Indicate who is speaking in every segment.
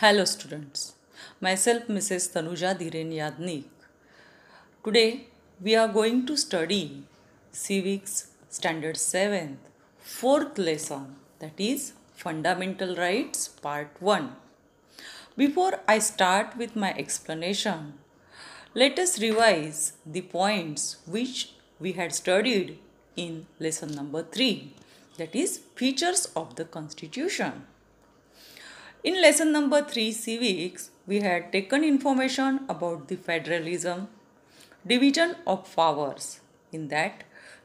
Speaker 1: Hello, students. Myself, Mrs. Tanuja Dhiren Yadnik. Today, we are going to study Civics Standard 7th, fourth lesson, that is Fundamental Rights, Part 1. Before I start with my explanation, let us revise the points which we had studied in lesson number 3, that is Features of the Constitution. In lesson number 3 civics, we had taken information about the federalism, division of powers. In that,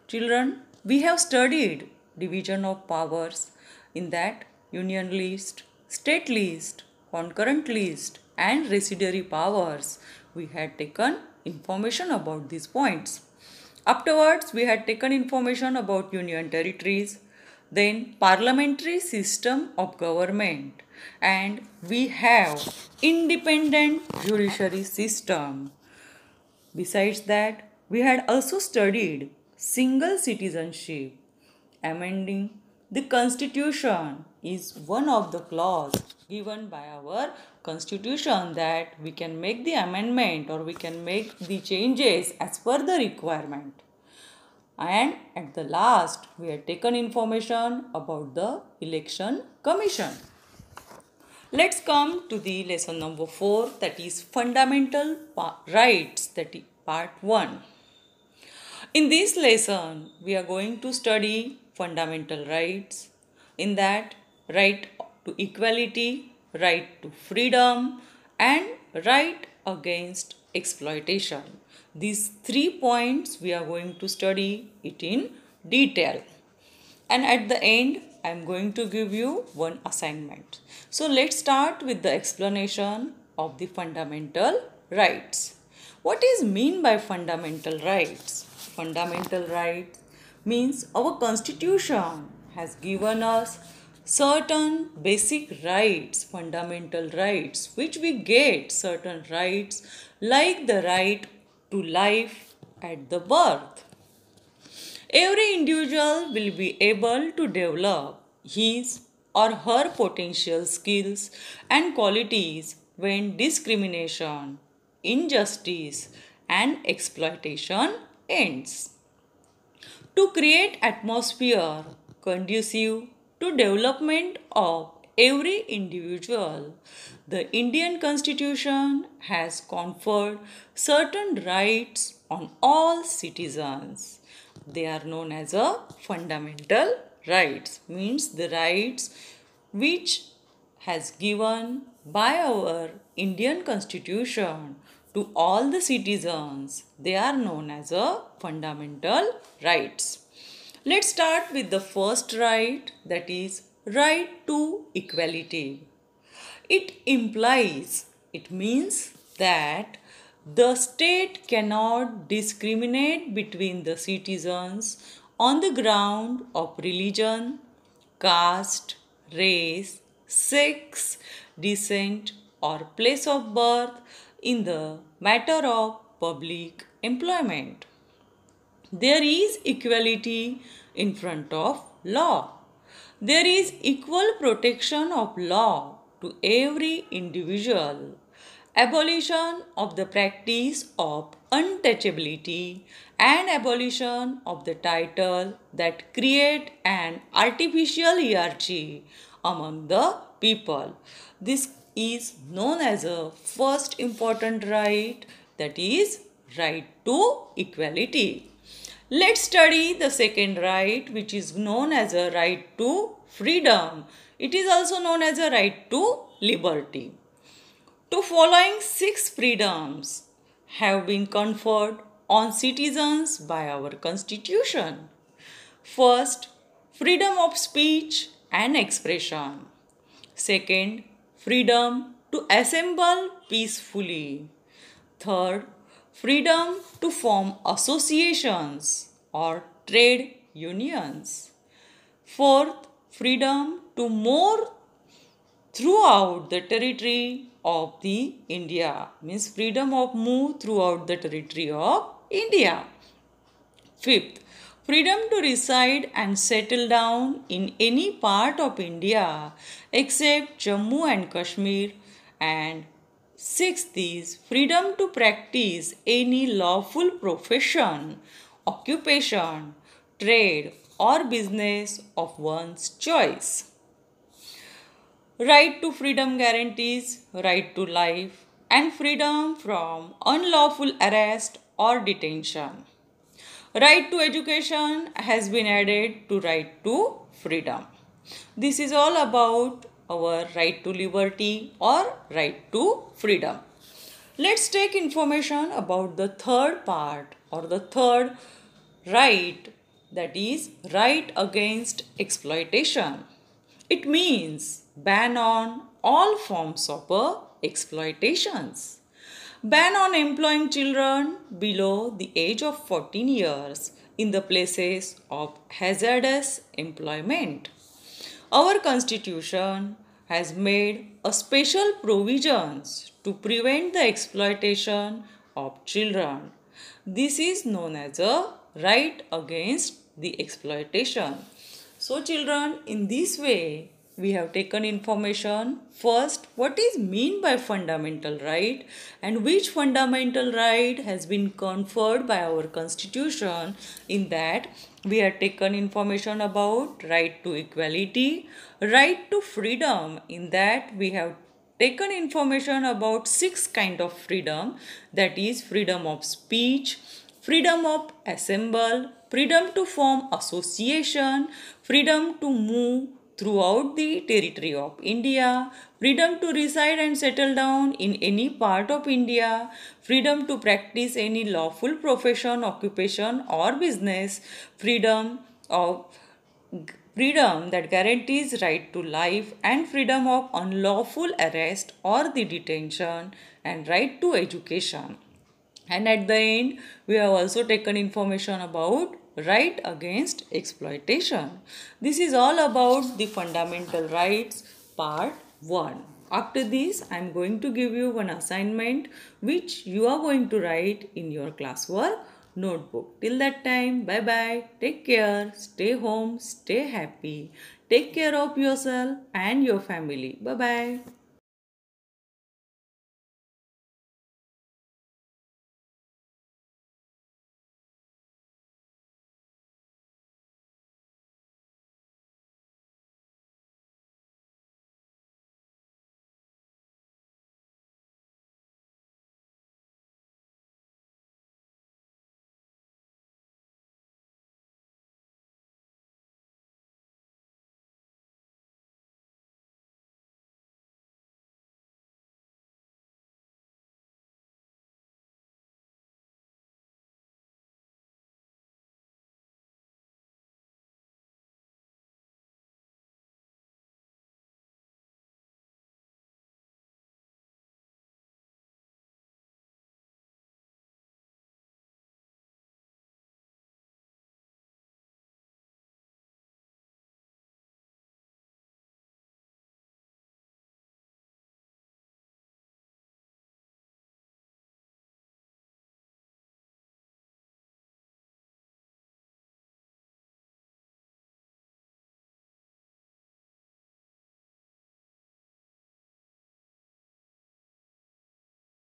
Speaker 1: children, we have studied division of powers. In that, union list, state list, concurrent list, and residuary powers. We had taken information about these points. Afterwards, we had taken information about union territories, then parliamentary system of government, and we have independent judiciary system besides that we had also studied single citizenship amending the constitution is one of the clause given by our constitution that we can make the amendment or we can make the changes as per the requirement and at the last we had taken information about the election commission Let's come to the lesson number 4 that is fundamental rights that is part 1. In this lesson we are going to study fundamental rights in that right to equality, right to freedom and right against exploitation. These three points we are going to study it in detail and at the end I am going to give you one assignment. So let's start with the explanation of the fundamental rights. What is mean by fundamental rights? Fundamental rights means our constitution has given us certain basic rights, fundamental rights, which we get certain rights like the right to life at the birth every individual will be able to develop his or her potential skills and qualities when discrimination, injustice, and exploitation ends. To create atmosphere conducive to development of every individual, the Indian Constitution has conferred certain rights on all citizens they are known as a fundamental rights means the rights which has given by our Indian constitution to all the citizens they are known as a fundamental rights let's start with the first right that is right to equality it implies it means that the state cannot discriminate between the citizens on the ground of religion, caste, race, sex, descent, or place of birth in the matter of public employment. There is equality in front of law. There is equal protection of law to every individual abolition of the practice of untouchability and abolition of the title that create an artificial hierarchy among the people. This is known as a first important right that is right to equality. Let's study the second right which is known as a right to freedom. It is also known as a right to liberty to following six freedoms have been conferred on citizens by our Constitution. First, freedom of speech and expression. Second, freedom to assemble peacefully. Third, freedom to form associations or trade unions. Fourth, freedom to move throughout the territory of the India means freedom of move throughout the territory of India. Fifth, freedom to reside and settle down in any part of India except Jammu and Kashmir. And sixth is freedom to practice any lawful profession, occupation, trade, or business of one's choice right to freedom guarantees right to life and freedom from unlawful arrest or detention. Right to education has been added to right to freedom. This is all about our right to liberty or right to freedom. Let's take information about the third part or the third right that is right against exploitation. It means ban on all forms of uh, exploitations. Ban on employing children below the age of 14 years in the places of hazardous employment. Our constitution has made a special provisions to prevent the exploitation of children. This is known as a right against the exploitation. So children, in this way, we have taken information first what is mean by fundamental right and which fundamental right has been conferred by our constitution in that we have taken information about right to equality right to freedom in that we have taken information about six kind of freedom that is freedom of speech freedom of assemble, freedom to form association, freedom to move throughout the territory of India, freedom to reside and settle down in any part of India, freedom to practice any lawful profession, occupation or business, freedom of freedom that guarantees right to life and freedom of unlawful arrest or the detention and right to education and at the end we have also taken information about right against exploitation this is all about the fundamental rights part 1 after this i am going to give you one assignment which you are going to write in your classwork notebook till that time bye bye take care stay home stay happy take care of yourself and your family bye bye